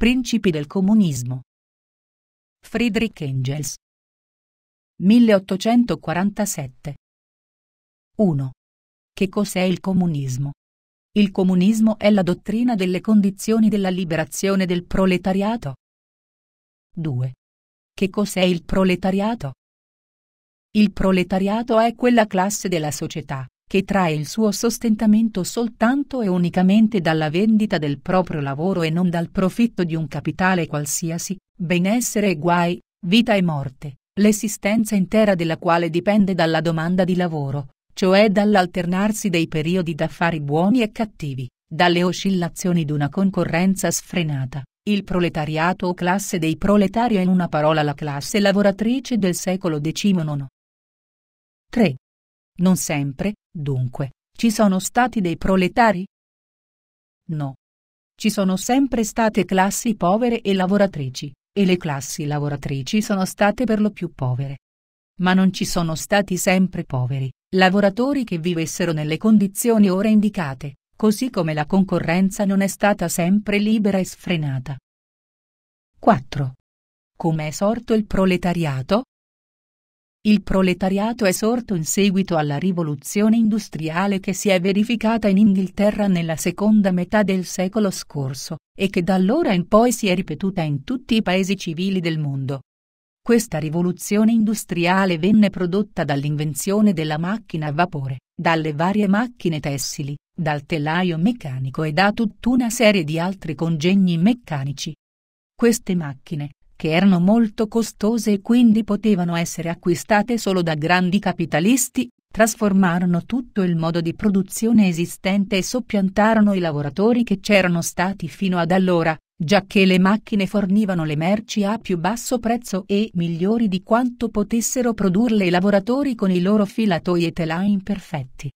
Principi del comunismo. Friedrich Engels 1847 1. Che cos'è il comunismo? Il comunismo è la dottrina delle condizioni della liberazione del proletariato. 2. Che cos'è il proletariato? Il proletariato è quella classe della società che trae il suo sostentamento soltanto e unicamente dalla vendita del proprio lavoro e non dal profitto di un capitale qualsiasi, benessere e guai, vita e morte, l'esistenza intera della quale dipende dalla domanda di lavoro, cioè dall'alternarsi dei periodi d'affari buoni e cattivi, dalle oscillazioni d'una concorrenza sfrenata. Il proletariato o classe dei proletari è in una parola la classe lavoratrice del secolo XIX. 3. Non sempre, dunque, ci sono stati dei proletari? No. Ci sono sempre state classi povere e lavoratrici, e le classi lavoratrici sono state per lo più povere. Ma non ci sono stati sempre poveri, lavoratori che vivessero nelle condizioni ora indicate, così come la concorrenza non è stata sempre libera e sfrenata. 4. Come è sorto il proletariato? Il proletariato è sorto in seguito alla rivoluzione industriale che si è verificata in Inghilterra nella seconda metà del secolo scorso e che da allora in poi si è ripetuta in tutti i paesi civili del mondo. Questa rivoluzione industriale venne prodotta dall'invenzione della macchina a vapore, dalle varie macchine tessili, dal telaio meccanico e da tutta una serie di altri congegni meccanici. Queste macchine, che erano molto costose e quindi potevano essere acquistate solo da grandi capitalisti, trasformarono tutto il modo di produzione esistente e soppiantarono i lavoratori che c'erano stati fino ad allora, giacché le macchine fornivano le merci a più basso prezzo e migliori di quanto potessero produrle i lavoratori con i loro filatoi e telai imperfetti.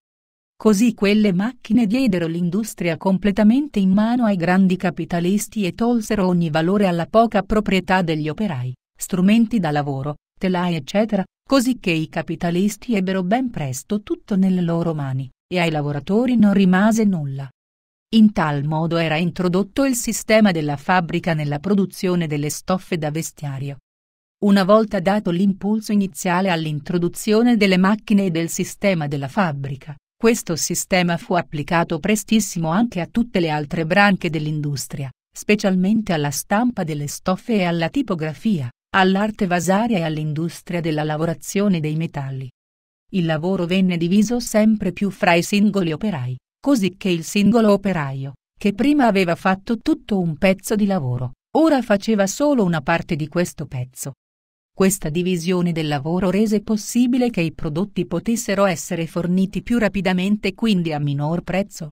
Così quelle macchine diedero l'industria completamente in mano ai grandi capitalisti e tolsero ogni valore alla poca proprietà degli operai, strumenti da lavoro, telai eccetera, così che i capitalisti ebbero ben presto tutto nelle loro mani, e ai lavoratori non rimase nulla. In tal modo era introdotto il sistema della fabbrica nella produzione delle stoffe da vestiario. Una volta dato l'impulso iniziale all'introduzione delle macchine e del sistema della fabbrica, questo sistema fu applicato prestissimo anche a tutte le altre branche dell'industria, specialmente alla stampa delle stoffe e alla tipografia, all'arte vasaria e all'industria della lavorazione dei metalli. Il lavoro venne diviso sempre più fra i singoli operai, così che il singolo operaio, che prima aveva fatto tutto un pezzo di lavoro, ora faceva solo una parte di questo pezzo, questa divisione del lavoro rese possibile che i prodotti potessero essere forniti più rapidamente e quindi a minor prezzo.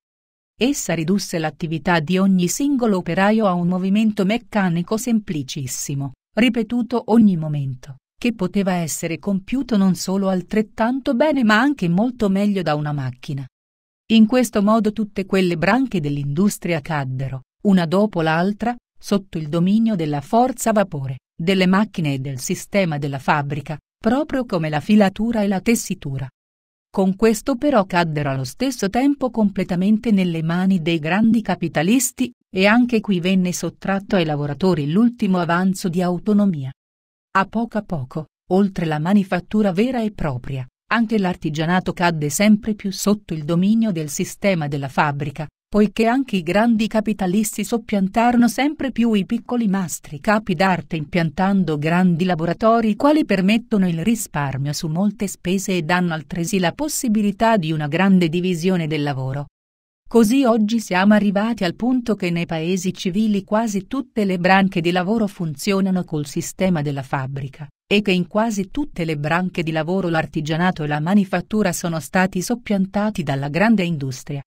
Essa ridusse l'attività di ogni singolo operaio a un movimento meccanico semplicissimo, ripetuto ogni momento, che poteva essere compiuto non solo altrettanto bene ma anche molto meglio da una macchina. In questo modo tutte quelle branche dell'industria caddero, una dopo l'altra, sotto il dominio della forza vapore delle macchine e del sistema della fabbrica, proprio come la filatura e la tessitura. Con questo però caddero allo stesso tempo completamente nelle mani dei grandi capitalisti e anche qui venne sottratto ai lavoratori l'ultimo avanzo di autonomia. A poco a poco, oltre la manifattura vera e propria, anche l'artigianato cadde sempre più sotto il dominio del sistema della fabbrica, poiché anche i grandi capitalisti soppiantarono sempre più i piccoli mastri, capi d'arte, impiantando grandi laboratori, quali permettono il risparmio su molte spese e danno altresì la possibilità di una grande divisione del lavoro. Così oggi siamo arrivati al punto che nei paesi civili quasi tutte le branche di lavoro funzionano col sistema della fabbrica e che in quasi tutte le branche di lavoro l'artigianato e la manifattura sono stati soppiantati dalla grande industria.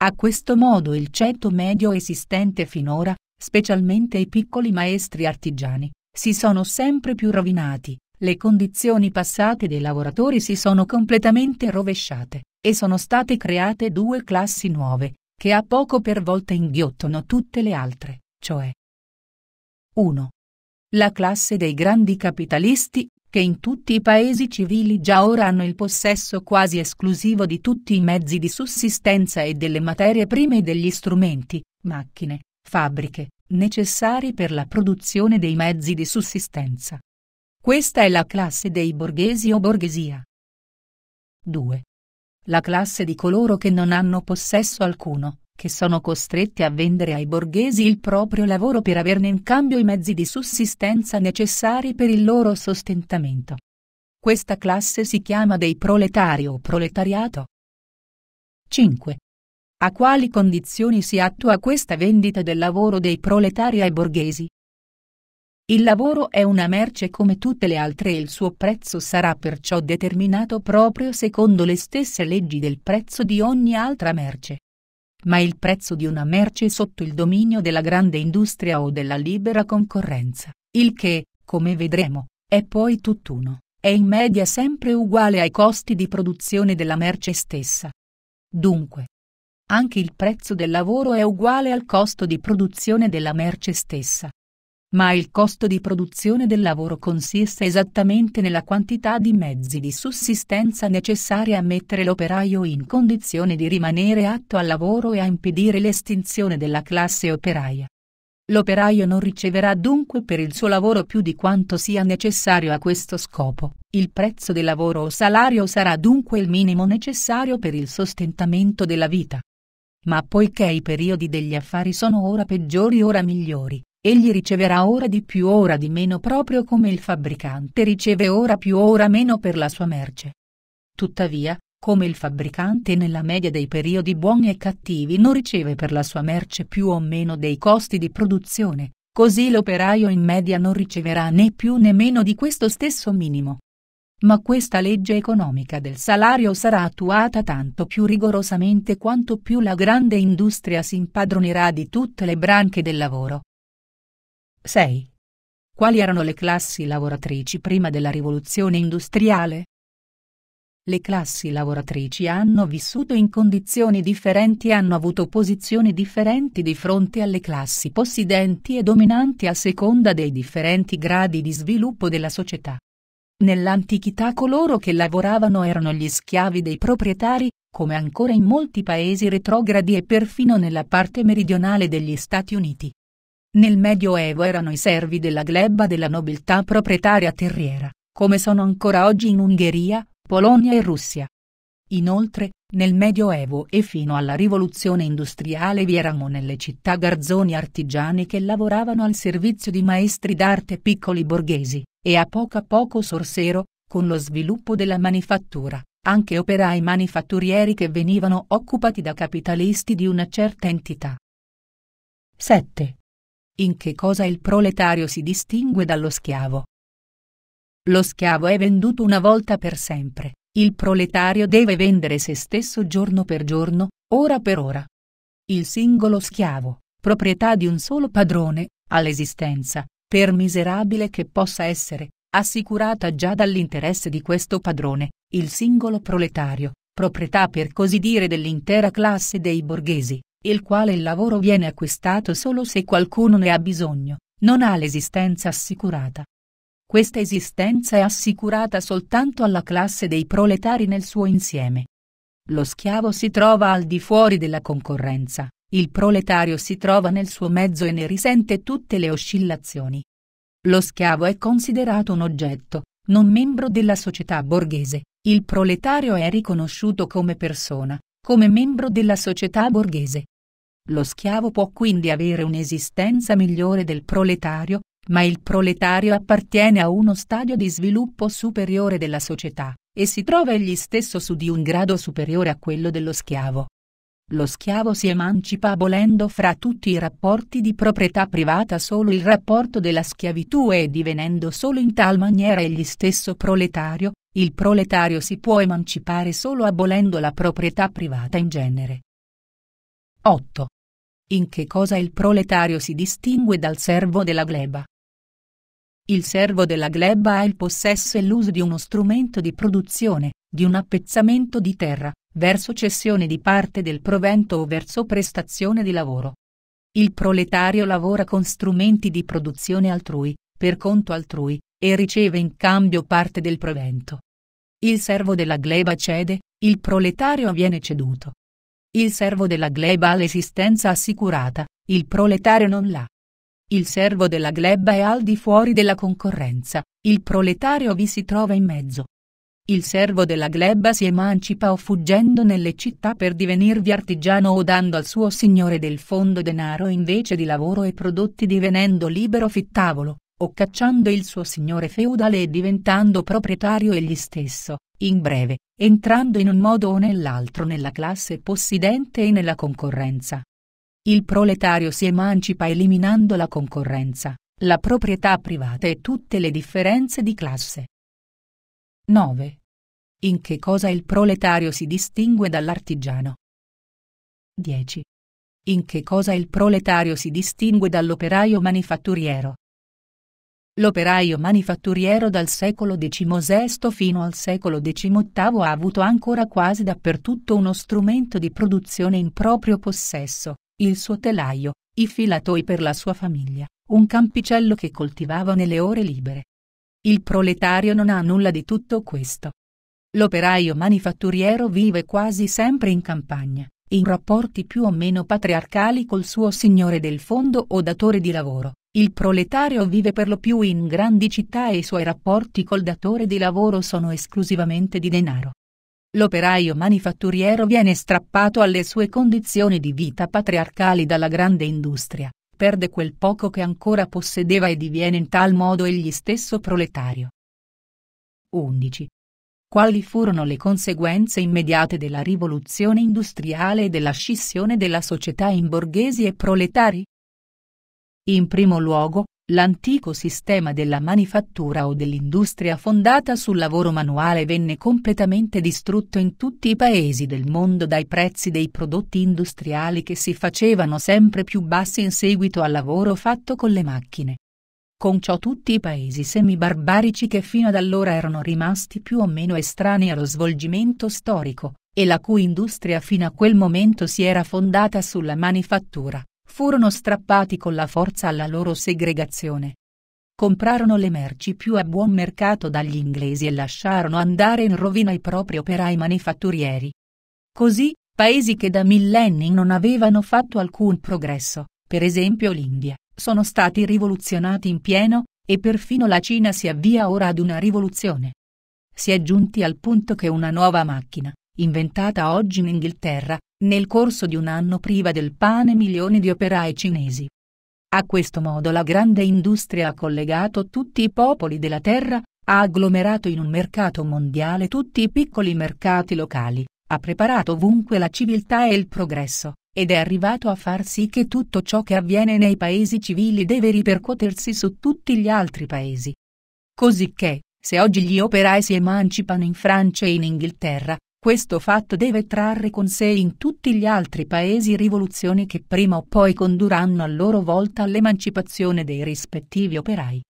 A questo modo il ceto medio esistente finora, specialmente i piccoli maestri artigiani, si sono sempre più rovinati, le condizioni passate dei lavoratori si sono completamente rovesciate, e sono state create due classi nuove, che a poco per volta inghiottono tutte le altre, cioè 1. La classe dei grandi capitalisti che in tutti i paesi civili già ora hanno il possesso quasi esclusivo di tutti i mezzi di sussistenza e delle materie prime e degli strumenti, macchine, fabbriche, necessari per la produzione dei mezzi di sussistenza. Questa è la classe dei borghesi o borghesia. 2. La classe di coloro che non hanno possesso alcuno, che sono costretti a vendere ai borghesi il proprio lavoro per averne in cambio i mezzi di sussistenza necessari per il loro sostentamento. Questa classe si chiama dei proletari o proletariato. 5. A quali condizioni si attua questa vendita del lavoro dei proletari ai borghesi? Il lavoro è una merce come tutte le altre e il suo prezzo sarà perciò determinato proprio secondo le stesse leggi del prezzo di ogni altra merce ma il prezzo di una merce sotto il dominio della grande industria o della libera concorrenza, il che, come vedremo, è poi tutt'uno, è in media sempre uguale ai costi di produzione della merce stessa. Dunque, anche il prezzo del lavoro è uguale al costo di produzione della merce stessa ma il costo di produzione del lavoro consiste esattamente nella quantità di mezzi di sussistenza necessaria a mettere l'operaio in condizione di rimanere atto al lavoro e a impedire l'estinzione della classe operaia. L'operaio non riceverà dunque per il suo lavoro più di quanto sia necessario a questo scopo. Il prezzo del lavoro o salario sarà dunque il minimo necessario per il sostentamento della vita. Ma poiché i periodi degli affari sono ora peggiori ora migliori, Egli riceverà ora di più ora di meno proprio come il fabbricante riceve ora più ora meno per la sua merce. Tuttavia, come il fabbricante nella media dei periodi buoni e cattivi non riceve per la sua merce più o meno dei costi di produzione, così l'operaio in media non riceverà né più né meno di questo stesso minimo. Ma questa legge economica del salario sarà attuata tanto più rigorosamente quanto più la grande industria si impadronirà di tutte le branche del lavoro. 6. Quali erano le classi lavoratrici prima della rivoluzione industriale? Le classi lavoratrici hanno vissuto in condizioni differenti e hanno avuto posizioni differenti di fronte alle classi possidenti e dominanti a seconda dei differenti gradi di sviluppo della società. Nell'antichità coloro che lavoravano erano gli schiavi dei proprietari, come ancora in molti paesi retrogradi e perfino nella parte meridionale degli Stati Uniti. Nel Medioevo erano i servi della gleba della nobiltà proprietaria terriera, come sono ancora oggi in Ungheria, Polonia e Russia. Inoltre, nel Medioevo e fino alla rivoluzione industriale vi erano nelle città garzoni artigiani che lavoravano al servizio di maestri d'arte piccoli borghesi, e a poco a poco sorsero, con lo sviluppo della manifattura, anche operai manifatturieri che venivano occupati da capitalisti di una certa entità. 7 in che cosa il proletario si distingue dallo schiavo. Lo schiavo è venduto una volta per sempre, il proletario deve vendere se stesso giorno per giorno, ora per ora. Il singolo schiavo, proprietà di un solo padrone, ha l'esistenza, per miserabile che possa essere, assicurata già dall'interesse di questo padrone, il singolo proletario, proprietà per così dire dell'intera classe dei borghesi il quale lavoro viene acquistato solo se qualcuno ne ha bisogno, non ha l'esistenza assicurata. Questa esistenza è assicurata soltanto alla classe dei proletari nel suo insieme. Lo schiavo si trova al di fuori della concorrenza, il proletario si trova nel suo mezzo e ne risente tutte le oscillazioni. Lo schiavo è considerato un oggetto, non membro della società borghese, il proletario è riconosciuto come persona, come membro della società borghese. Lo schiavo può quindi avere un'esistenza migliore del proletario, ma il proletario appartiene a uno stadio di sviluppo superiore della società e si trova egli stesso su di un grado superiore a quello dello schiavo. Lo schiavo si emancipa abolendo fra tutti i rapporti di proprietà privata solo il rapporto della schiavitù e divenendo solo in tal maniera egli stesso proletario, il proletario si può emancipare solo abolendo la proprietà privata in genere. 8. In che cosa il proletario si distingue dal servo della gleba? Il servo della gleba ha il possesso e l'uso di uno strumento di produzione, di un appezzamento di terra, verso cessione di parte del provento o verso prestazione di lavoro. Il proletario lavora con strumenti di produzione altrui, per conto altrui, e riceve in cambio parte del provento. Il servo della gleba cede, il proletario viene ceduto. Il servo della gleba ha l'esistenza assicurata, il proletario non l'ha. Il servo della gleba è al di fuori della concorrenza, il proletario vi si trova in mezzo. Il servo della gleba si emancipa o fuggendo nelle città per divenirvi artigiano o dando al suo signore del fondo denaro invece di lavoro e prodotti divenendo libero fittavolo o cacciando il suo signore feudale e diventando proprietario egli stesso, in breve, entrando in un modo o nell'altro nella classe possidente e nella concorrenza. Il proletario si emancipa eliminando la concorrenza, la proprietà privata e tutte le differenze di classe. 9. In che cosa il proletario si distingue dall'artigiano? 10. In che cosa il proletario si distingue dall'operaio manifatturiero? L'operaio manifatturiero dal secolo XVI fino al secolo XVIII ha avuto ancora quasi dappertutto uno strumento di produzione in proprio possesso, il suo telaio, i filatoi per la sua famiglia, un campicello che coltivava nelle ore libere. Il proletario non ha nulla di tutto questo. L'operaio manifatturiero vive quasi sempre in campagna, in rapporti più o meno patriarcali col suo signore del fondo o datore di lavoro il proletario vive per lo più in grandi città e i suoi rapporti col datore di lavoro sono esclusivamente di denaro. L'operaio manifatturiero viene strappato alle sue condizioni di vita patriarcali dalla grande industria, perde quel poco che ancora possedeva e diviene in tal modo egli stesso proletario. 11. Quali furono le conseguenze immediate della rivoluzione industriale e della scissione della società in borghesi e proletari? In primo luogo, l'antico sistema della manifattura o dell'industria fondata sul lavoro manuale venne completamente distrutto in tutti i paesi del mondo dai prezzi dei prodotti industriali che si facevano sempre più bassi in seguito al lavoro fatto con le macchine. Con ciò tutti i paesi semibarbarici che fino ad allora erano rimasti più o meno estranei allo svolgimento storico, e la cui industria fino a quel momento si era fondata sulla manifattura, furono strappati con la forza alla loro segregazione. Comprarono le merci più a buon mercato dagli inglesi e lasciarono andare in rovina i propri operai manifatturieri. Così, paesi che da millenni non avevano fatto alcun progresso, per esempio l'India, sono stati rivoluzionati in pieno, e perfino la Cina si avvia ora ad una rivoluzione. Si è giunti al punto che una nuova macchina, inventata oggi in Inghilterra, nel corso di un anno priva del pane milioni di operai cinesi. A questo modo la grande industria ha collegato tutti i popoli della Terra, ha agglomerato in un mercato mondiale tutti i piccoli mercati locali, ha preparato ovunque la civiltà e il progresso, ed è arrivato a far sì che tutto ciò che avviene nei paesi civili deve ripercuotersi su tutti gli altri paesi. Cosicché, se oggi gli operai si emancipano in Francia e in Inghilterra, questo fatto deve trarre con sé in tutti gli altri paesi rivoluzioni che prima o poi condurranno a loro volta all'emancipazione dei rispettivi operai.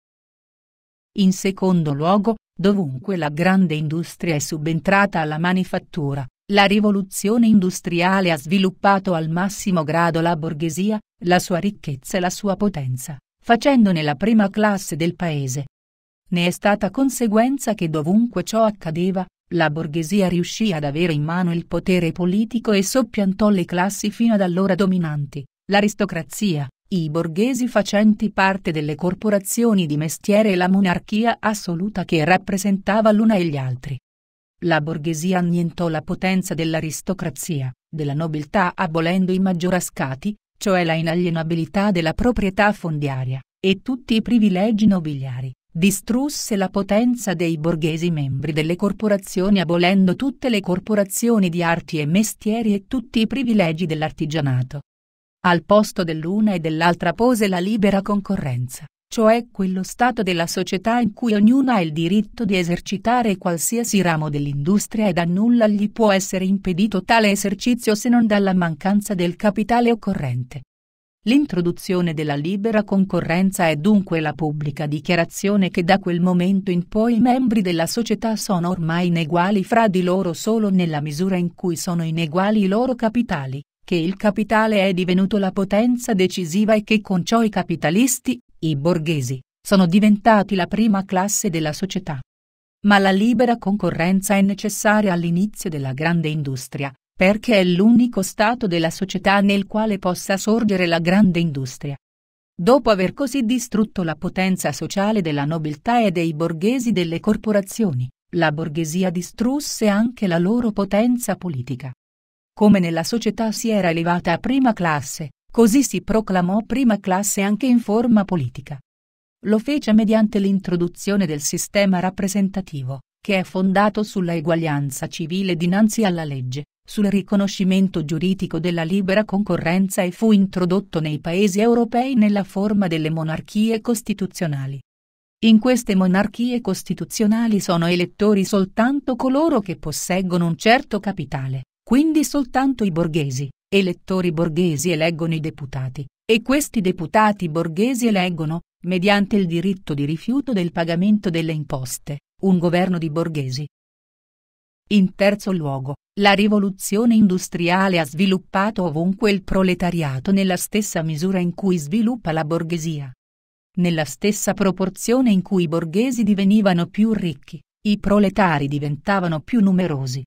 In secondo luogo, dovunque la grande industria è subentrata alla manifattura, la rivoluzione industriale ha sviluppato al massimo grado la borghesia, la sua ricchezza e la sua potenza, facendone la prima classe del paese. Ne è stata conseguenza che dovunque ciò accadeva, la borghesia riuscì ad avere in mano il potere politico e soppiantò le classi fino ad allora dominanti, l'aristocrazia, i borghesi facenti parte delle corporazioni di mestiere e la monarchia assoluta che rappresentava l'una e gli altri. La borghesia annientò la potenza dell'aristocrazia, della nobiltà abolendo i maggiorascati, cioè la inalienabilità della proprietà fondiaria, e tutti i privilegi nobiliari distrusse la potenza dei borghesi membri delle corporazioni abolendo tutte le corporazioni di arti e mestieri e tutti i privilegi dell'artigianato. Al posto dell'una e dell'altra pose la libera concorrenza, cioè quello stato della società in cui ognuno ha il diritto di esercitare qualsiasi ramo dell'industria e da nulla gli può essere impedito tale esercizio se non dalla mancanza del capitale occorrente. L'introduzione della libera concorrenza è dunque la pubblica dichiarazione che da quel momento in poi i membri della società sono ormai ineguali fra di loro solo nella misura in cui sono ineguali i loro capitali, che il capitale è divenuto la potenza decisiva e che con ciò i capitalisti, i borghesi, sono diventati la prima classe della società. Ma la libera concorrenza è necessaria all'inizio della grande industria, perché è l'unico stato della società nel quale possa sorgere la grande industria. Dopo aver così distrutto la potenza sociale della nobiltà e dei borghesi delle corporazioni, la borghesia distrusse anche la loro potenza politica. Come nella società si era elevata a prima classe, così si proclamò prima classe anche in forma politica. Lo fece mediante l'introduzione del sistema rappresentativo, che è fondato sulla eguaglianza civile dinanzi alla legge, sul riconoscimento giuridico della libera concorrenza e fu introdotto nei paesi europei nella forma delle monarchie costituzionali. In queste monarchie costituzionali sono elettori soltanto coloro che posseggono un certo capitale, quindi soltanto i borghesi. Elettori borghesi eleggono i deputati, e questi deputati borghesi eleggono, mediante il diritto di rifiuto del pagamento delle imposte, un governo di borghesi, in terzo luogo, la rivoluzione industriale ha sviluppato ovunque il proletariato nella stessa misura in cui sviluppa la borghesia. Nella stessa proporzione in cui i borghesi divenivano più ricchi, i proletari diventavano più numerosi.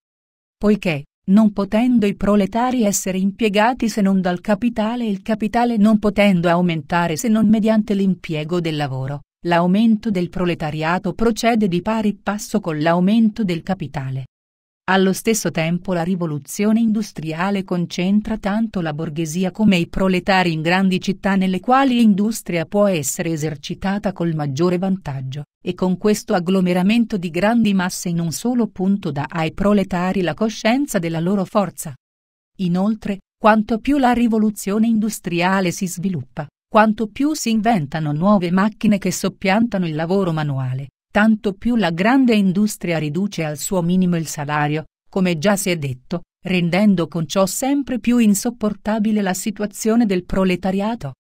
Poiché, non potendo i proletari essere impiegati se non dal capitale e il capitale non potendo aumentare se non mediante l'impiego del lavoro, l'aumento del proletariato procede di pari passo con l'aumento del capitale. Allo stesso tempo la rivoluzione industriale concentra tanto la borghesia come i proletari in grandi città nelle quali l'industria può essere esercitata col maggiore vantaggio, e con questo agglomeramento di grandi masse in un solo punto dà ai proletari la coscienza della loro forza. Inoltre, quanto più la rivoluzione industriale si sviluppa, quanto più si inventano nuove macchine che soppiantano il lavoro manuale, tanto più la grande industria riduce al suo minimo il salario, come già si è detto, rendendo con ciò sempre più insopportabile la situazione del proletariato.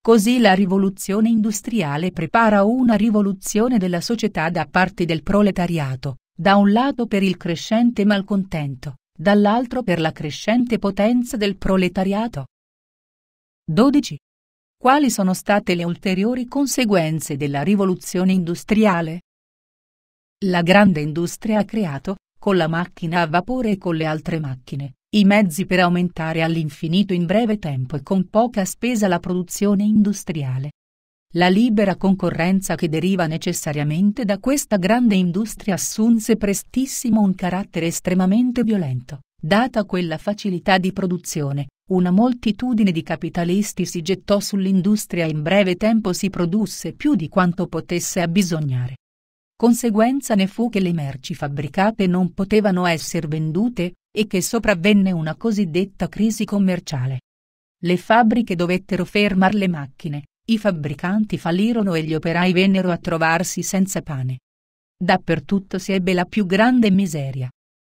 Così la rivoluzione industriale prepara una rivoluzione della società da parte del proletariato, da un lato per il crescente malcontento, dall'altro per la crescente potenza del proletariato. 12. Quali sono state le ulteriori conseguenze della rivoluzione industriale? La grande industria ha creato, con la macchina a vapore e con le altre macchine, i mezzi per aumentare all'infinito in breve tempo e con poca spesa la produzione industriale. La libera concorrenza che deriva necessariamente da questa grande industria assunse prestissimo un carattere estremamente violento, data quella facilità di produzione, una moltitudine di capitalisti si gettò sull'industria e in breve tempo si produsse più di quanto potesse abbisognare. Conseguenza ne fu che le merci fabbricate non potevano essere vendute e che sopravvenne una cosiddetta crisi commerciale. Le fabbriche dovettero fermar le macchine, i fabbricanti fallirono e gli operai vennero a trovarsi senza pane. Dappertutto si ebbe la più grande miseria.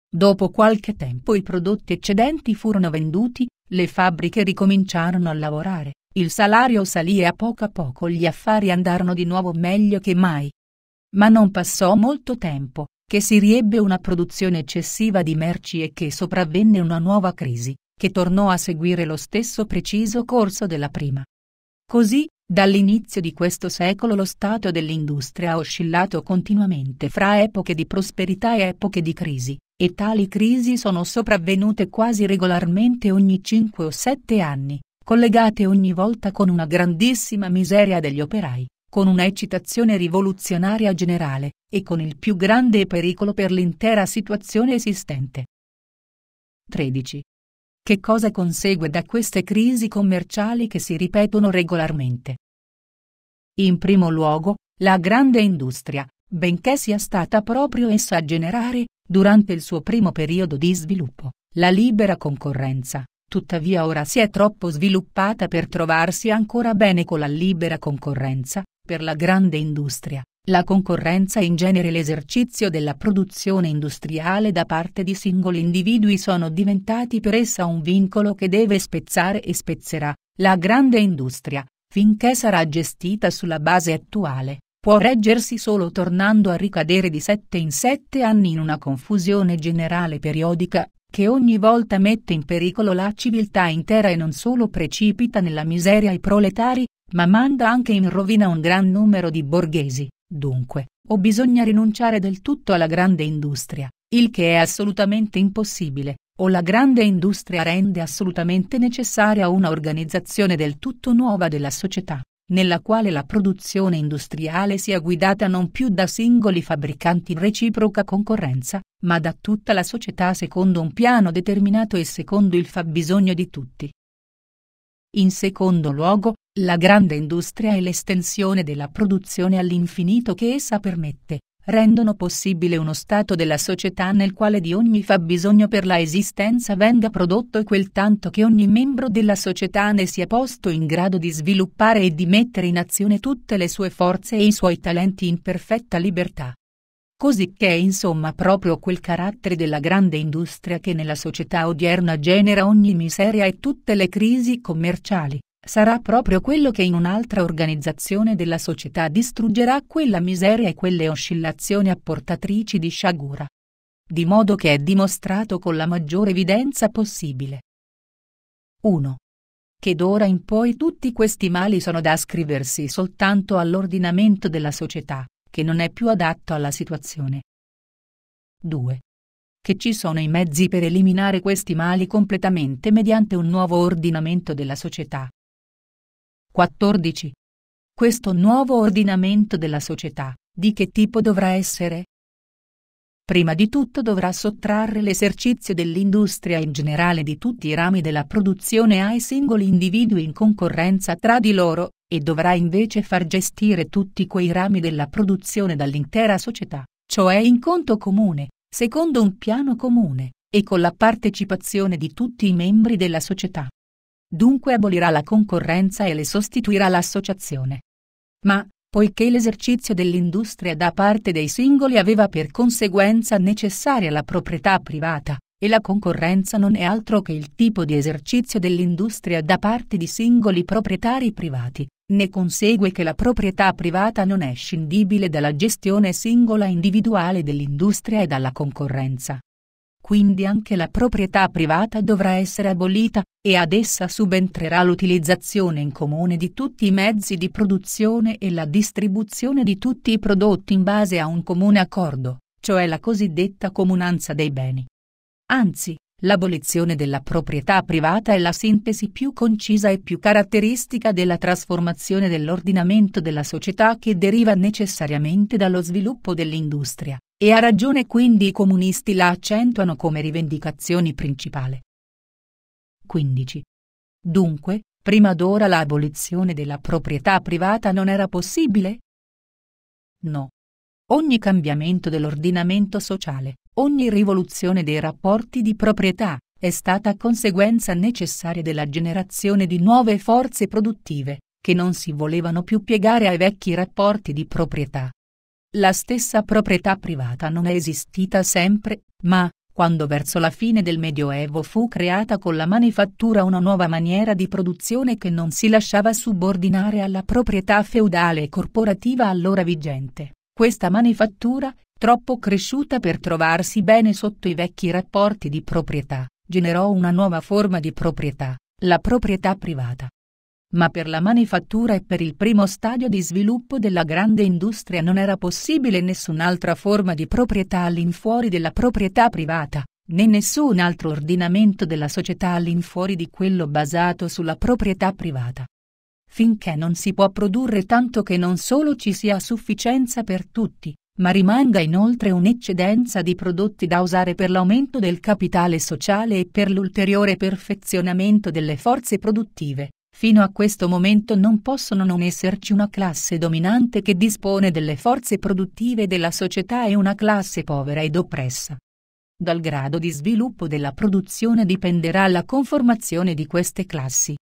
Dopo qualche tempo i prodotti eccedenti furono venduti, le fabbriche ricominciarono a lavorare, il salario salì e a poco a poco gli affari andarono di nuovo meglio che mai. Ma non passò molto tempo, che si riebbe una produzione eccessiva di merci e che sopravvenne una nuova crisi, che tornò a seguire lo stesso preciso corso della prima. Così, dall'inizio di questo secolo lo stato dell'industria ha oscillato continuamente fra epoche di prosperità e epoche di crisi, e tali crisi sono sopravvenute quasi regolarmente ogni 5 o 7 anni, collegate ogni volta con una grandissima miseria degli operai con una eccitazione rivoluzionaria generale e con il più grande pericolo per l'intera situazione esistente. 13. Che cosa consegue da queste crisi commerciali che si ripetono regolarmente? In primo luogo, la grande industria, benché sia stata proprio essa a generare, durante il suo primo periodo di sviluppo, la libera concorrenza, tuttavia ora si è troppo sviluppata per trovarsi ancora bene con la libera concorrenza, per la grande industria, la concorrenza e in genere l'esercizio della produzione industriale da parte di singoli individui sono diventati per essa un vincolo che deve spezzare e spezzerà la grande industria, finché sarà gestita sulla base attuale, può reggersi solo tornando a ricadere di sette in sette anni in una confusione generale periodica, che ogni volta mette in pericolo la civiltà intera e non solo precipita nella miseria i proletari, ma manda anche in rovina un gran numero di borghesi, dunque, o bisogna rinunciare del tutto alla grande industria, il che è assolutamente impossibile, o la grande industria rende assolutamente necessaria una organizzazione del tutto nuova della società, nella quale la produzione industriale sia guidata non più da singoli fabbricanti in reciproca concorrenza, ma da tutta la società secondo un piano determinato e secondo il fabbisogno di tutti. In secondo luogo, la grande industria e l'estensione della produzione all'infinito che essa permette, rendono possibile uno stato della società nel quale di ogni fabbisogno per la esistenza venga prodotto quel tanto che ogni membro della società ne sia posto in grado di sviluppare e di mettere in azione tutte le sue forze e i suoi talenti in perfetta libertà. Cosicché insomma proprio quel carattere della grande industria che nella società odierna genera ogni miseria e tutte le crisi commerciali, sarà proprio quello che in un'altra organizzazione della società distruggerà quella miseria e quelle oscillazioni apportatrici di sciagura. Di modo che è dimostrato con la maggiore evidenza possibile. 1. Che d'ora in poi tutti questi mali sono da ascriversi soltanto all'ordinamento della società che non è più adatto alla situazione. 2. Che ci sono i mezzi per eliminare questi mali completamente mediante un nuovo ordinamento della società. 14. Questo nuovo ordinamento della società di che tipo dovrà essere? Prima di tutto dovrà sottrarre l'esercizio dell'industria in generale di tutti i rami della produzione ai singoli individui in concorrenza tra di loro, e dovrà invece far gestire tutti quei rami della produzione dall'intera società, cioè in conto comune, secondo un piano comune e con la partecipazione di tutti i membri della società. Dunque abolirà la concorrenza e le sostituirà l'associazione. Ma, poiché l'esercizio dell'industria da parte dei singoli aveva per conseguenza necessaria la proprietà privata, e la concorrenza non è altro che il tipo di esercizio dell'industria da parte di singoli proprietari privati. Ne consegue che la proprietà privata non è scindibile dalla gestione singola individuale dell'industria e dalla concorrenza. Quindi anche la proprietà privata dovrà essere abolita e ad essa subentrerà l'utilizzazione in comune di tutti i mezzi di produzione e la distribuzione di tutti i prodotti in base a un comune accordo, cioè la cosiddetta comunanza dei beni. Anzi, l'abolizione della proprietà privata è la sintesi più concisa e più caratteristica della trasformazione dell'ordinamento della società che deriva necessariamente dallo sviluppo dell'industria, e a ragione quindi i comunisti la accentuano come rivendicazione principale. 15. Dunque, prima d'ora l'abolizione della proprietà privata non era possibile? No. Ogni cambiamento dell'ordinamento sociale, ogni rivoluzione dei rapporti di proprietà è stata conseguenza necessaria della generazione di nuove forze produttive, che non si volevano più piegare ai vecchi rapporti di proprietà. La stessa proprietà privata non è esistita sempre, ma, quando verso la fine del Medioevo fu creata con la manifattura una nuova maniera di produzione che non si lasciava subordinare alla proprietà feudale e corporativa allora vigente questa manifattura, troppo cresciuta per trovarsi bene sotto i vecchi rapporti di proprietà, generò una nuova forma di proprietà, la proprietà privata. Ma per la manifattura e per il primo stadio di sviluppo della grande industria non era possibile nessun'altra forma di proprietà all'infuori della proprietà privata, né nessun altro ordinamento della società all'infuori di quello basato sulla proprietà privata finché non si può produrre tanto che non solo ci sia sufficienza per tutti, ma rimanga inoltre un'eccedenza di prodotti da usare per l'aumento del capitale sociale e per l'ulteriore perfezionamento delle forze produttive. Fino a questo momento non possono non esserci una classe dominante che dispone delle forze produttive della società e una classe povera ed oppressa. Dal grado di sviluppo della produzione dipenderà la conformazione di queste classi.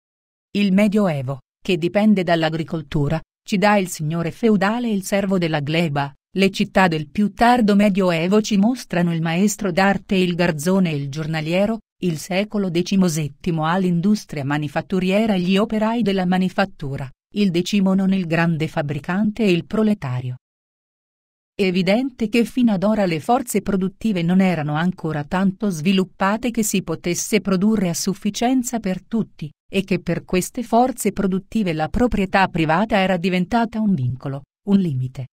Il Medioevo che dipende dall'agricoltura, ci dà il signore feudale e il servo della gleba, le città del più tardo medioevo ci mostrano il maestro d'arte e il garzone e il giornaliero, il secolo XVII ha l'industria manifatturiera e gli operai della manifattura, il X non il grande fabbricante e il proletario, è evidente che fino ad ora le forze produttive non erano ancora tanto sviluppate che si potesse produrre a sufficienza per tutti, e che per queste forze produttive la proprietà privata era diventata un vincolo, un limite.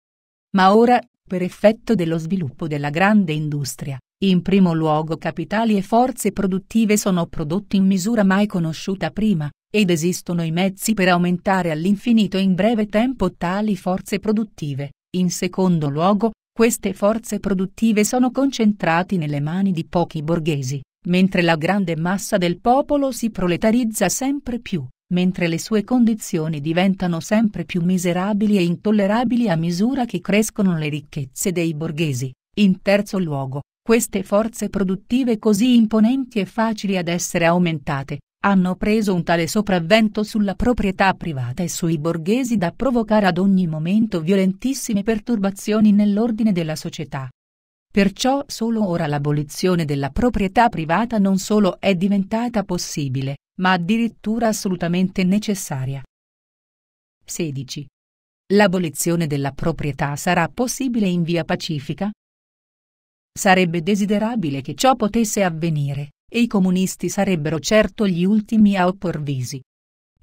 Ma ora, per effetto dello sviluppo della grande industria, in primo luogo capitali e forze produttive sono prodotti in misura mai conosciuta prima, ed esistono i mezzi per aumentare all'infinito in breve tempo tali forze produttive, in secondo luogo, queste forze produttive sono concentrate nelle mani di pochi borghesi, mentre la grande massa del popolo si proletarizza sempre più, mentre le sue condizioni diventano sempre più miserabili e intollerabili a misura che crescono le ricchezze dei borghesi. In terzo luogo, queste forze produttive così imponenti e facili ad essere aumentate, hanno preso un tale sopravvento sulla proprietà privata e sui borghesi da provocare ad ogni momento violentissime perturbazioni nell'ordine della società. Perciò solo ora l'abolizione della proprietà privata non solo è diventata possibile, ma addirittura assolutamente necessaria. 16. L'abolizione della proprietà sarà possibile in via pacifica? Sarebbe desiderabile che ciò potesse avvenire, e i comunisti sarebbero certo gli ultimi a opporvisi.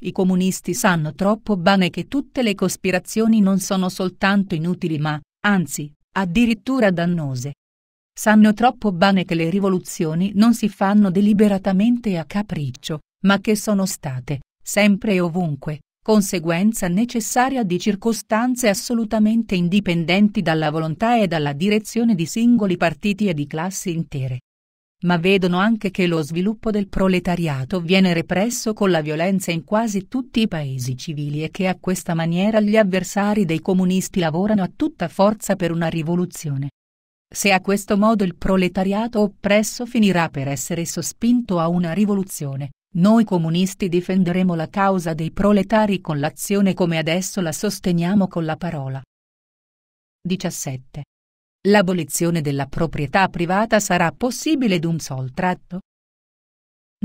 I comunisti sanno troppo bene che tutte le cospirazioni non sono soltanto inutili ma, anzi, addirittura dannose. Sanno troppo bene che le rivoluzioni non si fanno deliberatamente a capriccio, ma che sono state, sempre e ovunque, conseguenza necessaria di circostanze assolutamente indipendenti dalla volontà e dalla direzione di singoli partiti e di classi intere ma vedono anche che lo sviluppo del proletariato viene represso con la violenza in quasi tutti i paesi civili e che a questa maniera gli avversari dei comunisti lavorano a tutta forza per una rivoluzione. Se a questo modo il proletariato oppresso finirà per essere sospinto a una rivoluzione, noi comunisti difenderemo la causa dei proletari con l'azione come adesso la sosteniamo con la parola. 17 l'abolizione della proprietà privata sarà possibile d'un sol tratto?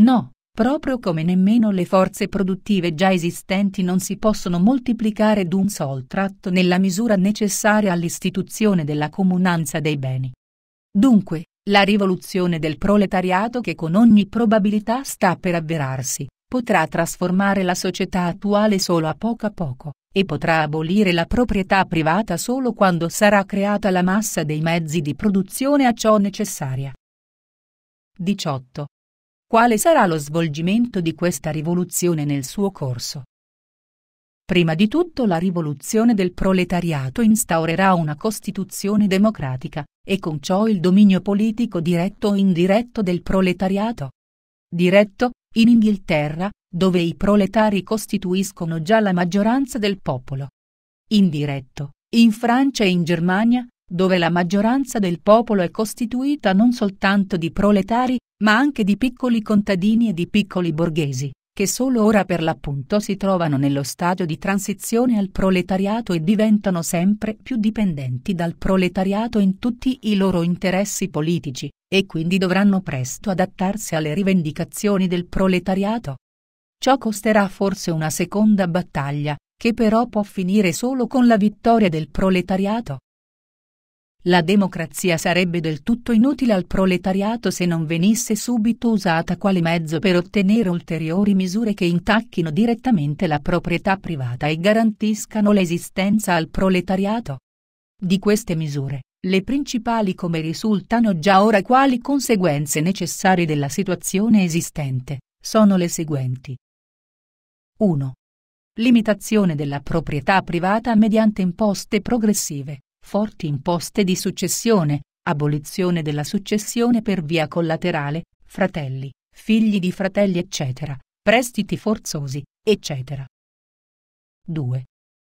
No, proprio come nemmeno le forze produttive già esistenti non si possono moltiplicare d'un sol tratto nella misura necessaria all'istituzione della comunanza dei beni. Dunque, la rivoluzione del proletariato che con ogni probabilità sta per avverarsi, potrà trasformare la società attuale solo a poco a poco e potrà abolire la proprietà privata solo quando sarà creata la massa dei mezzi di produzione a ciò necessaria. 18. Quale sarà lo svolgimento di questa rivoluzione nel suo corso? Prima di tutto la rivoluzione del proletariato instaurerà una Costituzione democratica e con ciò il dominio politico diretto o indiretto del proletariato. Diretto, in Inghilterra, dove i proletari costituiscono già la maggioranza del popolo. Indiretto, in Francia e in Germania, dove la maggioranza del popolo è costituita non soltanto di proletari, ma anche di piccoli contadini e di piccoli borghesi che solo ora per l'appunto si trovano nello stadio di transizione al proletariato e diventano sempre più dipendenti dal proletariato in tutti i loro interessi politici, e quindi dovranno presto adattarsi alle rivendicazioni del proletariato. Ciò costerà forse una seconda battaglia, che però può finire solo con la vittoria del proletariato. La democrazia sarebbe del tutto inutile al proletariato se non venisse subito usata quale mezzo per ottenere ulteriori misure che intacchino direttamente la proprietà privata e garantiscano l'esistenza al proletariato. Di queste misure, le principali come risultano già ora quali conseguenze necessarie della situazione esistente, sono le seguenti. 1. Limitazione della proprietà privata mediante imposte progressive forti imposte di successione, abolizione della successione per via collaterale, fratelli, figli di fratelli eccetera, prestiti forzosi, eccetera. 2.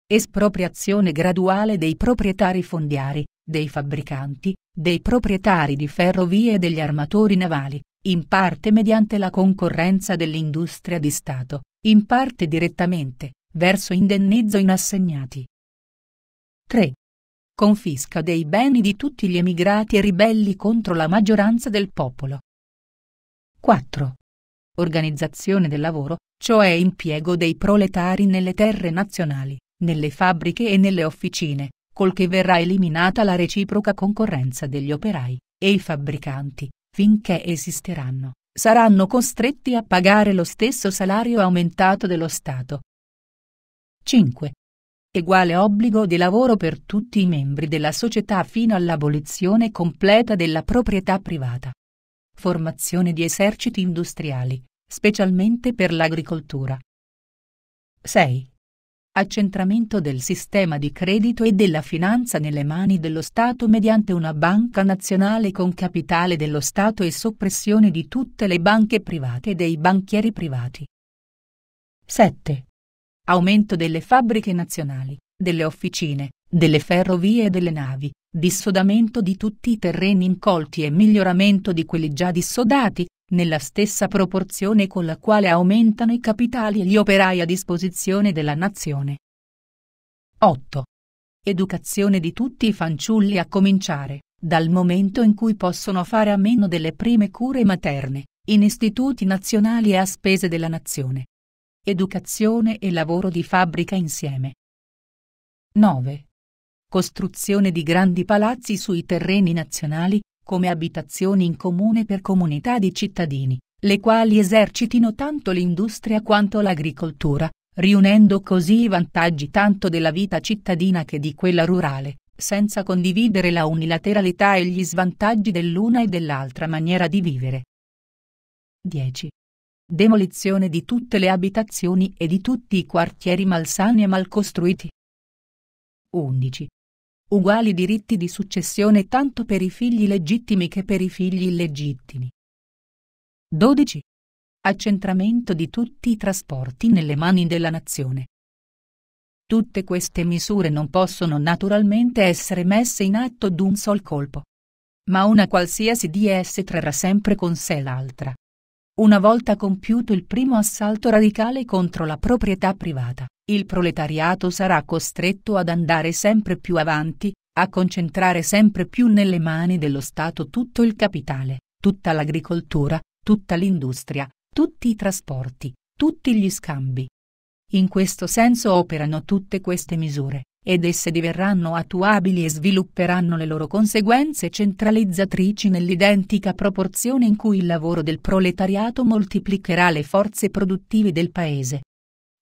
Espropriazione graduale dei proprietari fondiari, dei fabbricanti, dei proprietari di ferrovie e degli armatori navali, in parte mediante la concorrenza dell'industria di Stato, in parte direttamente, verso indennizzo in assegnati. 3 confisca dei beni di tutti gli emigrati e ribelli contro la maggioranza del popolo. 4. Organizzazione del lavoro, cioè impiego dei proletari nelle terre nazionali, nelle fabbriche e nelle officine, col che verrà eliminata la reciproca concorrenza degli operai e i fabbricanti, finché esisteranno, saranno costretti a pagare lo stesso salario aumentato dello Stato. 5. Eguale obbligo di lavoro per tutti i membri della società fino all'abolizione completa della proprietà privata. Formazione di eserciti industriali, specialmente per l'agricoltura. 6. Accentramento del sistema di credito e della finanza nelle mani dello Stato mediante una banca nazionale con capitale dello Stato e soppressione di tutte le banche private e dei banchieri privati. 7 aumento delle fabbriche nazionali, delle officine, delle ferrovie e delle navi, dissodamento di tutti i terreni incolti e miglioramento di quelli già dissodati, nella stessa proporzione con la quale aumentano i capitali e gli operai a disposizione della nazione. 8. Educazione di tutti i fanciulli a cominciare, dal momento in cui possono fare a meno delle prime cure materne, in istituti nazionali e a spese della nazione, Educazione e lavoro di fabbrica insieme. 9. Costruzione di grandi palazzi sui terreni nazionali come abitazioni in comune per comunità di cittadini, le quali esercitino tanto l'industria quanto l'agricoltura, riunendo così i vantaggi tanto della vita cittadina che di quella rurale, senza condividere la unilateralità e gli svantaggi dell'una e dell'altra maniera di vivere. 10 demolizione di tutte le abitazioni e di tutti i quartieri malsani e malcostruiti. 11. Uguali diritti di successione tanto per i figli legittimi che per i figli illegittimi. 12. Accentramento di tutti i trasporti nelle mani della nazione. Tutte queste misure non possono naturalmente essere messe in atto d'un sol colpo. Ma una qualsiasi di esse trarrà sempre con sé l'altra. Una volta compiuto il primo assalto radicale contro la proprietà privata, il proletariato sarà costretto ad andare sempre più avanti, a concentrare sempre più nelle mani dello Stato tutto il capitale, tutta l'agricoltura, tutta l'industria, tutti i trasporti, tutti gli scambi. In questo senso operano tutte queste misure, ed esse diverranno attuabili e svilupperanno le loro conseguenze centralizzatrici nell'identica proporzione in cui il lavoro del proletariato moltiplicherà le forze produttive del paese.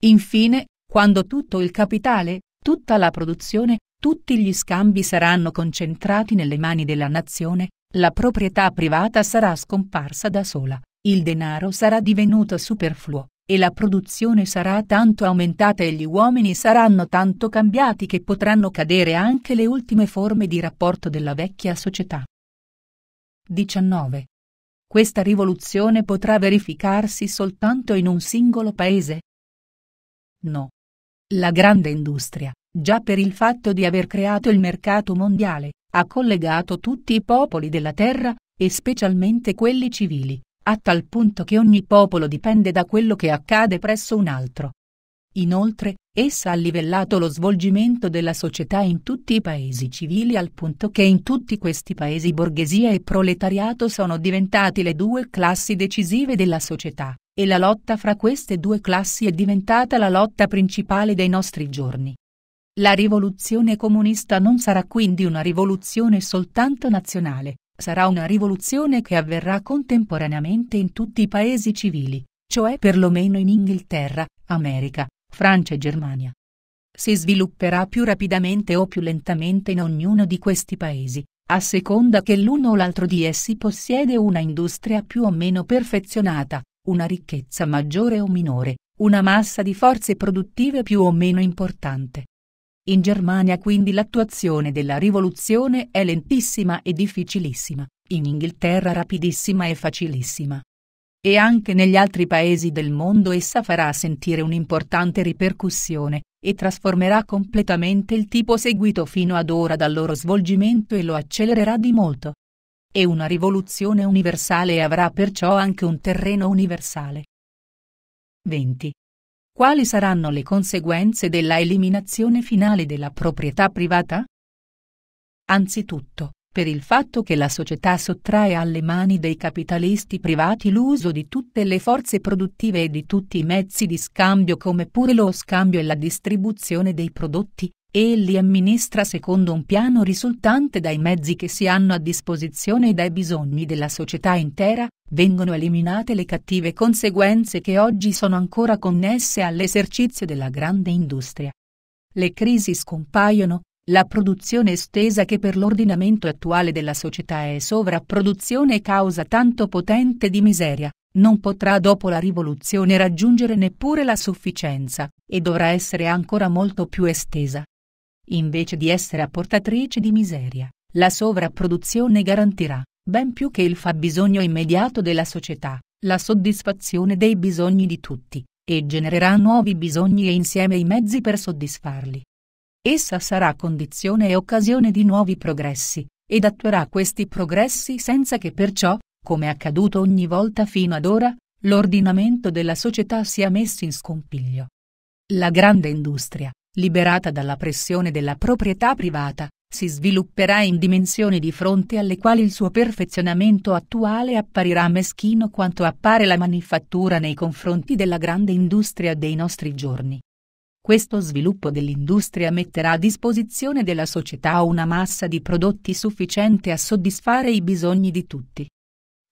Infine, quando tutto il capitale, tutta la produzione, tutti gli scambi saranno concentrati nelle mani della nazione, la proprietà privata sarà scomparsa da sola, il denaro sarà divenuto superfluo e la produzione sarà tanto aumentata e gli uomini saranno tanto cambiati che potranno cadere anche le ultime forme di rapporto della vecchia società. 19. Questa rivoluzione potrà verificarsi soltanto in un singolo paese? No. La grande industria, già per il fatto di aver creato il mercato mondiale, ha collegato tutti i popoli della Terra, e specialmente quelli civili, a tal punto che ogni popolo dipende da quello che accade presso un altro. Inoltre, essa ha livellato lo svolgimento della società in tutti i paesi civili al punto che in tutti questi paesi borghesia e proletariato sono diventati le due classi decisive della società, e la lotta fra queste due classi è diventata la lotta principale dei nostri giorni. La rivoluzione comunista non sarà quindi una rivoluzione soltanto nazionale, Sarà una rivoluzione che avverrà contemporaneamente in tutti i paesi civili, cioè perlomeno in Inghilterra, America, Francia e Germania. Si svilupperà più rapidamente o più lentamente in ognuno di questi paesi, a seconda che l'uno o l'altro di essi possiede una industria più o meno perfezionata, una ricchezza maggiore o minore, una massa di forze produttive più o meno importante, in Germania quindi l'attuazione della rivoluzione è lentissima e difficilissima, in Inghilterra rapidissima e facilissima. E anche negli altri paesi del mondo essa farà sentire un'importante ripercussione e trasformerà completamente il tipo seguito fino ad ora dal loro svolgimento e lo accelererà di molto. E una rivoluzione universale avrà perciò anche un terreno universale. 20. Quali saranno le conseguenze della eliminazione finale della proprietà privata? Anzitutto, per il fatto che la società sottrae alle mani dei capitalisti privati l'uso di tutte le forze produttive e di tutti i mezzi di scambio come pure lo scambio e la distribuzione dei prodotti, e li amministra secondo un piano risultante dai mezzi che si hanno a disposizione e dai bisogni della società intera, vengono eliminate le cattive conseguenze che oggi sono ancora connesse all'esercizio della grande industria. Le crisi scompaiono, la produzione estesa che per l'ordinamento attuale della società è sovrapproduzione e causa tanto potente di miseria, non potrà dopo la rivoluzione raggiungere neppure la sufficienza, e dovrà essere ancora molto più estesa invece di essere apportatrice di miseria. La sovrapproduzione garantirà, ben più che il fabbisogno immediato della società, la soddisfazione dei bisogni di tutti, e genererà nuovi bisogni e insieme i mezzi per soddisfarli. Essa sarà condizione e occasione di nuovi progressi, ed attuerà questi progressi senza che perciò, come accaduto ogni volta fino ad ora, l'ordinamento della società sia messo in scompiglio. La grande industria, liberata dalla pressione della proprietà privata, si svilupperà in dimensioni di fronte alle quali il suo perfezionamento attuale apparirà meschino quanto appare la manifattura nei confronti della grande industria dei nostri giorni. Questo sviluppo dell'industria metterà a disposizione della società una massa di prodotti sufficiente a soddisfare i bisogni di tutti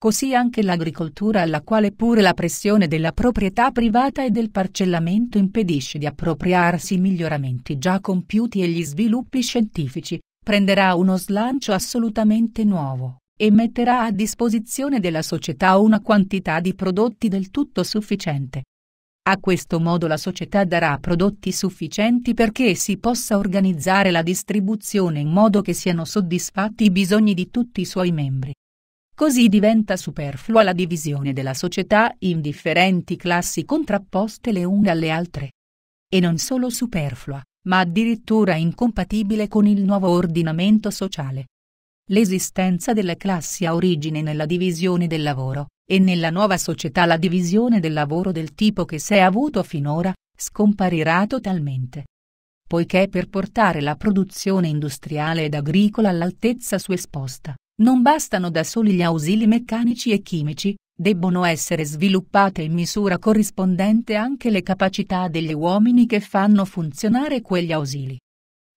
così anche l'agricoltura alla quale pure la pressione della proprietà privata e del parcellamento impedisce di appropriarsi i miglioramenti già compiuti e gli sviluppi scientifici, prenderà uno slancio assolutamente nuovo e metterà a disposizione della società una quantità di prodotti del tutto sufficiente. A questo modo la società darà prodotti sufficienti perché si possa organizzare la distribuzione in modo che siano soddisfatti i bisogni di tutti i suoi membri. Così diventa superflua la divisione della società in differenti classi contrapposte le une alle altre. E non solo superflua, ma addirittura incompatibile con il nuovo ordinamento sociale. L'esistenza delle classi ha origine nella divisione del lavoro, e nella nuova società la divisione del lavoro del tipo che si è avuto finora, scomparirà totalmente. Poiché per portare la produzione industriale ed agricola all'altezza su esposta, non bastano da soli gli ausili meccanici e chimici, debbono essere sviluppate in misura corrispondente anche le capacità degli uomini che fanno funzionare quegli ausili.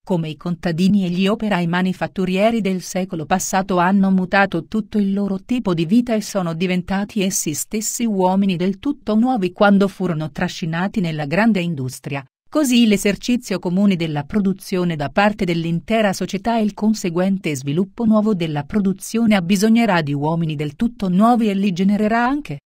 Come i contadini e gli operai manifatturieri del secolo passato hanno mutato tutto il loro tipo di vita e sono diventati essi stessi uomini del tutto nuovi quando furono trascinati nella grande industria, Così l'esercizio comune della produzione da parte dell'intera società e il conseguente sviluppo nuovo della produzione abbisognerà di uomini del tutto nuovi e li genererà anche.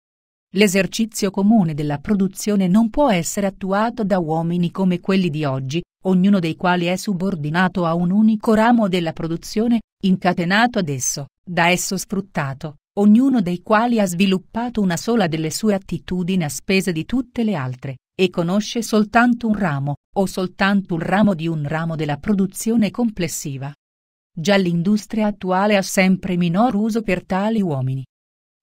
L'esercizio comune della produzione non può essere attuato da uomini come quelli di oggi, ognuno dei quali è subordinato a un unico ramo della produzione, incatenato ad esso, da esso sfruttato, ognuno dei quali ha sviluppato una sola delle sue attitudini a spese di tutte le altre e conosce soltanto un ramo, o soltanto un ramo di un ramo della produzione complessiva. Già l'industria attuale ha sempre minor uso per tali uomini.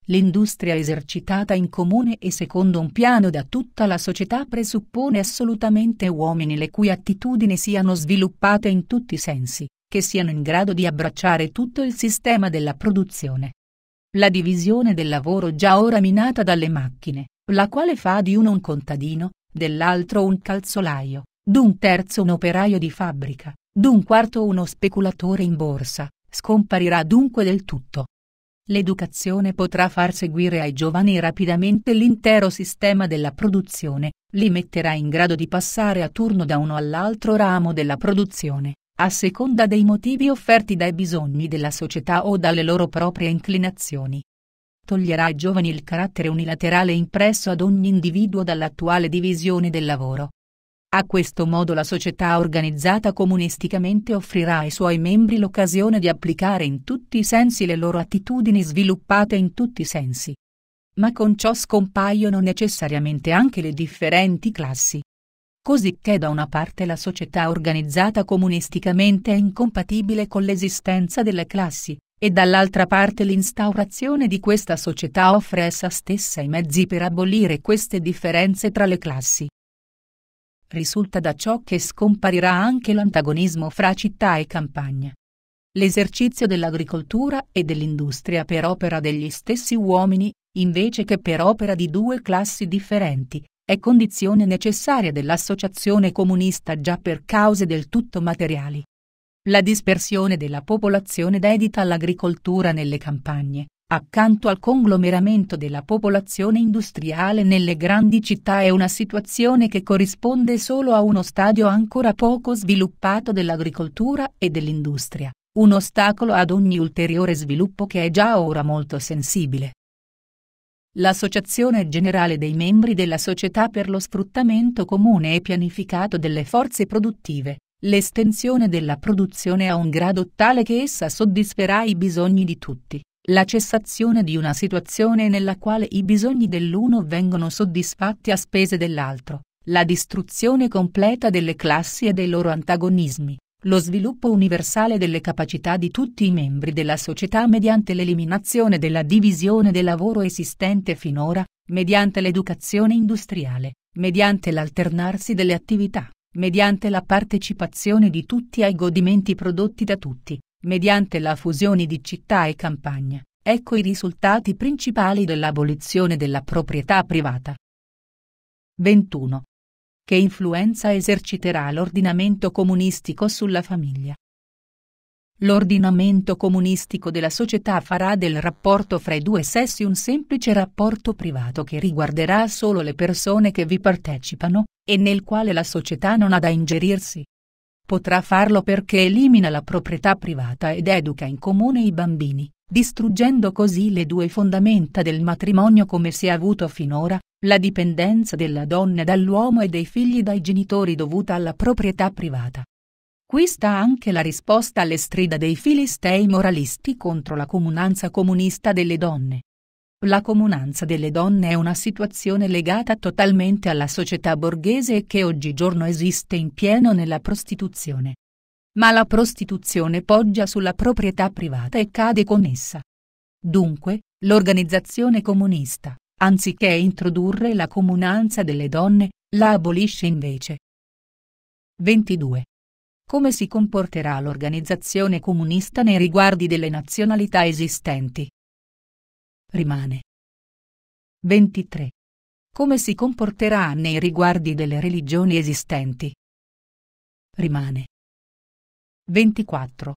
L'industria esercitata in comune e secondo un piano da tutta la società presuppone assolutamente uomini le cui attitudini siano sviluppate in tutti i sensi, che siano in grado di abbracciare tutto il sistema della produzione. La divisione del lavoro già ora minata dalle macchine, la quale fa di uno un contadino, dell'altro un calzolaio, d'un terzo un operaio di fabbrica, d'un quarto uno speculatore in borsa, scomparirà dunque del tutto. L'educazione potrà far seguire ai giovani rapidamente l'intero sistema della produzione, li metterà in grado di passare a turno da uno all'altro ramo della produzione, a seconda dei motivi offerti dai bisogni della società o dalle loro proprie inclinazioni toglierà ai giovani il carattere unilaterale impresso ad ogni individuo dall'attuale divisione del lavoro. A questo modo la società organizzata comunisticamente offrirà ai suoi membri l'occasione di applicare in tutti i sensi le loro attitudini sviluppate in tutti i sensi. Ma con ciò scompaiono necessariamente anche le differenti classi. Cosicché da una parte la società organizzata comunisticamente è incompatibile con l'esistenza delle classi, e dall'altra parte l'instaurazione di questa società offre essa stessa i mezzi per abolire queste differenze tra le classi. Risulta da ciò che scomparirà anche l'antagonismo fra città e campagna. L'esercizio dell'agricoltura e dell'industria per opera degli stessi uomini, invece che per opera di due classi differenti, è condizione necessaria dell'associazione comunista già per cause del tutto materiali. La dispersione della popolazione dedita all'agricoltura nelle campagne, accanto al conglomeramento della popolazione industriale nelle grandi città è una situazione che corrisponde solo a uno stadio ancora poco sviluppato dell'agricoltura e dell'industria, un ostacolo ad ogni ulteriore sviluppo che è già ora molto sensibile. L'Associazione Generale dei membri della Società per lo sfruttamento comune e pianificato delle forze produttive, l'estensione della produzione a un grado tale che essa soddisferà i bisogni di tutti, la cessazione di una situazione nella quale i bisogni dell'uno vengono soddisfatti a spese dell'altro, la distruzione completa delle classi e dei loro antagonismi, lo sviluppo universale delle capacità di tutti i membri della società mediante l'eliminazione della divisione del lavoro esistente finora, mediante l'educazione industriale, mediante l'alternarsi delle attività mediante la partecipazione di tutti ai godimenti prodotti da tutti, mediante la fusione di città e campagna. Ecco i risultati principali dell'abolizione della proprietà privata. 21. Che influenza eserciterà l'ordinamento comunistico sulla famiglia? L'ordinamento comunistico della società farà del rapporto fra i due sessi un semplice rapporto privato che riguarderà solo le persone che vi partecipano, e nel quale la società non ha da ingerirsi. Potrà farlo perché elimina la proprietà privata ed educa in comune i bambini, distruggendo così le due fondamenta del matrimonio come si è avuto finora, la dipendenza della donna dall'uomo e dei figli dai genitori dovuta alla proprietà privata Qui sta anche la risposta alle strida dei filistei moralisti contro la comunanza comunista delle donne. La comunanza delle donne è una situazione legata totalmente alla società borghese e che oggigiorno esiste in pieno nella prostituzione. Ma la prostituzione poggia sulla proprietà privata e cade con essa. Dunque, l'organizzazione comunista, anziché introdurre la comunanza delle donne, la abolisce invece. 22. Come si comporterà l'organizzazione comunista nei riguardi delle nazionalità esistenti? Rimane. 23. Come si comporterà nei riguardi delle religioni esistenti? Rimane. 24.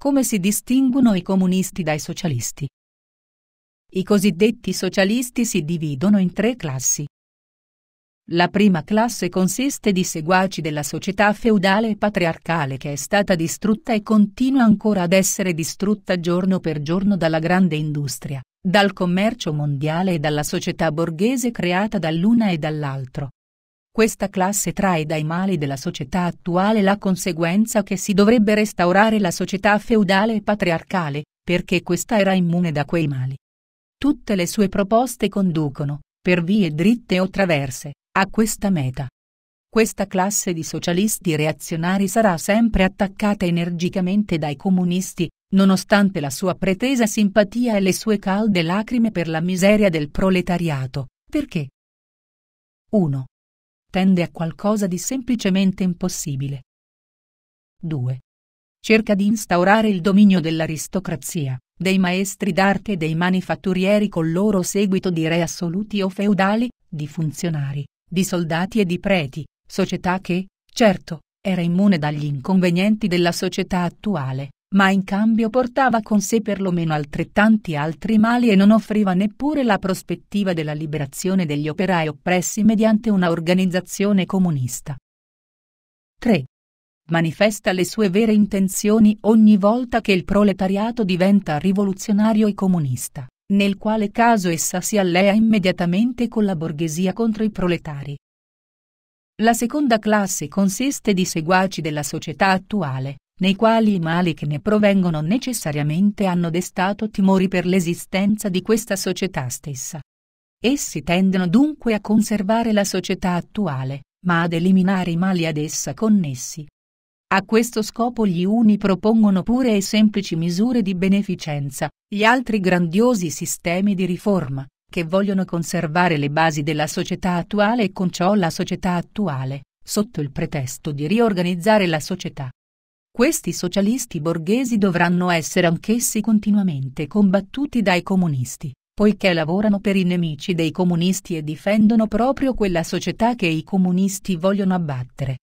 Come si distinguono i comunisti dai socialisti? I cosiddetti socialisti si dividono in tre classi. La prima classe consiste di seguaci della società feudale e patriarcale che è stata distrutta e continua ancora ad essere distrutta giorno per giorno dalla grande industria, dal commercio mondiale e dalla società borghese creata dall'una e dall'altro. Questa classe trae dai mali della società attuale la conseguenza che si dovrebbe restaurare la società feudale e patriarcale, perché questa era immune da quei mali. Tutte le sue proposte conducono, per vie dritte o traverse, a questa meta. Questa classe di socialisti reazionari sarà sempre attaccata energicamente dai comunisti, nonostante la sua pretesa simpatia e le sue calde lacrime per la miseria del proletariato, perché 1. Tende a qualcosa di semplicemente impossibile. 2. Cerca di instaurare il dominio dell'aristocrazia, dei maestri d'arte e dei manifatturieri col loro seguito di re assoluti o feudali, di funzionari, di soldati e di preti, società che, certo, era immune dagli inconvenienti della società attuale, ma in cambio portava con sé perlomeno altrettanti altri mali e non offriva neppure la prospettiva della liberazione degli operai oppressi mediante una organizzazione comunista. 3. Manifesta le sue vere intenzioni ogni volta che il proletariato diventa rivoluzionario e comunista nel quale caso essa si allea immediatamente con la borghesia contro i proletari. La seconda classe consiste di seguaci della società attuale, nei quali i mali che ne provengono necessariamente hanno destato timori per l'esistenza di questa società stessa. Essi tendono dunque a conservare la società attuale, ma ad eliminare i mali ad essa connessi, a questo scopo gli uni propongono pure e semplici misure di beneficenza, gli altri grandiosi sistemi di riforma, che vogliono conservare le basi della società attuale e con ciò la società attuale, sotto il pretesto di riorganizzare la società. Questi socialisti borghesi dovranno essere anch'essi continuamente combattuti dai comunisti, poiché lavorano per i nemici dei comunisti e difendono proprio quella società che i comunisti vogliono abbattere.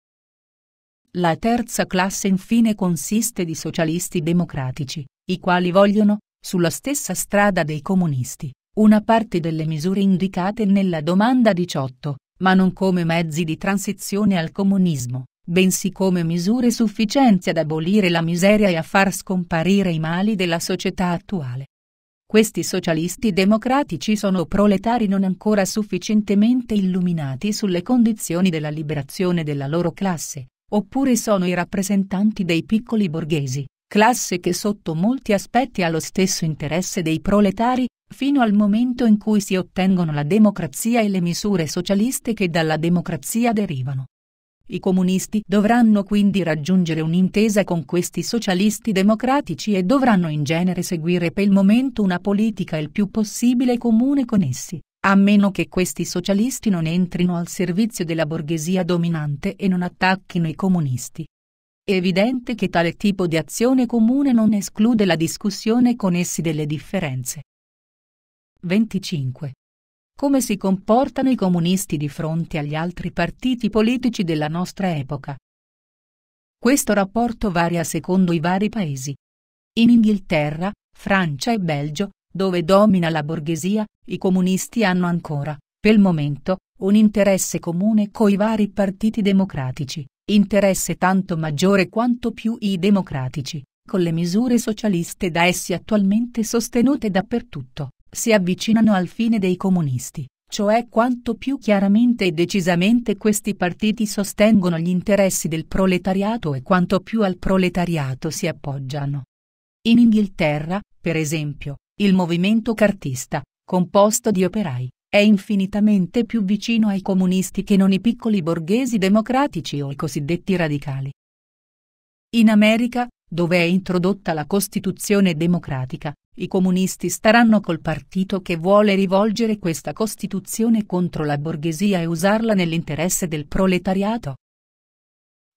La terza classe infine consiste di socialisti democratici, i quali vogliono, sulla stessa strada dei comunisti, una parte delle misure indicate nella domanda 18, ma non come mezzi di transizione al comunismo, bensì come misure sufficienti ad abolire la miseria e a far scomparire i mali della società attuale. Questi socialisti democratici sono proletari non ancora sufficientemente illuminati sulle condizioni della liberazione della loro classe, oppure sono i rappresentanti dei piccoli borghesi, classe che sotto molti aspetti ha lo stesso interesse dei proletari, fino al momento in cui si ottengono la democrazia e le misure socialiste che dalla democrazia derivano. I comunisti dovranno quindi raggiungere un'intesa con questi socialisti democratici e dovranno in genere seguire per il momento una politica il più possibile comune con essi a meno che questi socialisti non entrino al servizio della borghesia dominante e non attacchino i comunisti. È evidente che tale tipo di azione comune non esclude la discussione con essi delle differenze. 25. Come si comportano i comunisti di fronte agli altri partiti politici della nostra epoca? Questo rapporto varia secondo i vari paesi. In Inghilterra, Francia e Belgio, dove domina la borghesia, i comunisti hanno ancora, per il momento, un interesse comune coi vari partiti democratici, interesse tanto maggiore quanto più i democratici, con le misure socialiste da essi attualmente sostenute dappertutto, si avvicinano al fine dei comunisti, cioè quanto più chiaramente e decisamente questi partiti sostengono gli interessi del proletariato e quanto più al proletariato si appoggiano. In Inghilterra, per esempio, il movimento cartista, composto di operai, è infinitamente più vicino ai comunisti che non i piccoli borghesi democratici o i cosiddetti radicali. In America, dove è introdotta la Costituzione democratica, i comunisti staranno col partito che vuole rivolgere questa Costituzione contro la borghesia e usarla nell'interesse del proletariato.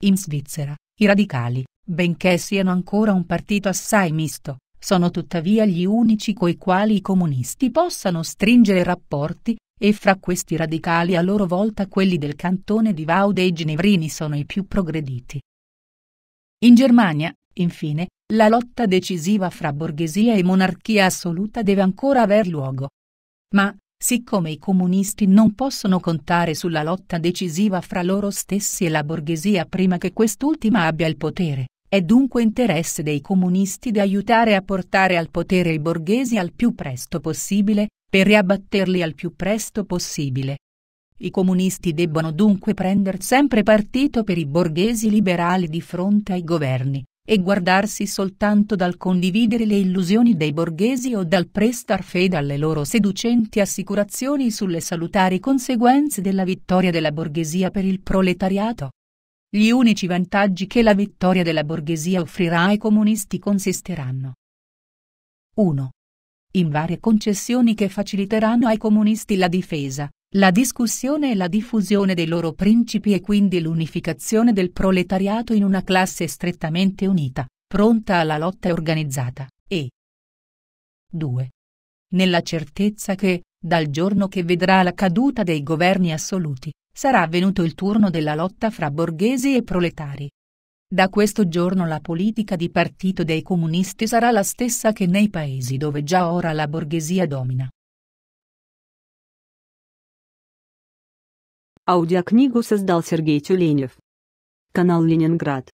In Svizzera, i radicali, benché siano ancora un partito assai misto, sono tuttavia gli unici coi quali i comunisti possano stringere rapporti e fra questi radicali a loro volta quelli del cantone di Vaude e Ginevrini sono i più progrediti. In Germania, infine, la lotta decisiva fra borghesia e monarchia assoluta deve ancora aver luogo. Ma, siccome i comunisti non possono contare sulla lotta decisiva fra loro stessi e la borghesia prima che quest'ultima abbia il potere, è dunque interesse dei comunisti di aiutare a portare al potere i borghesi al più presto possibile, per riabbatterli al più presto possibile. I comunisti debbono dunque prendere sempre partito per i borghesi liberali di fronte ai governi, e guardarsi soltanto dal condividere le illusioni dei borghesi o dal prestar fede alle loro seducenti assicurazioni sulle salutari conseguenze della vittoria della borghesia per il proletariato. Gli unici vantaggi che la vittoria della borghesia offrirà ai comunisti consisteranno 1. In varie concessioni che faciliteranno ai comunisti la difesa, la discussione e la diffusione dei loro principi e quindi l'unificazione del proletariato in una classe strettamente unita, pronta alla lotta organizzata, e 2. Nella certezza che, dal giorno che vedrà la caduta dei governi assoluti, sarà venuto il turno della lotta fra borghesi e proletari. Da questo giorno la politica di partito dei comunisti sarà la stessa che nei paesi dove già ora la borghesia domina. Аудиокнигу создал Sergei Тюленев. Канал Leningrad.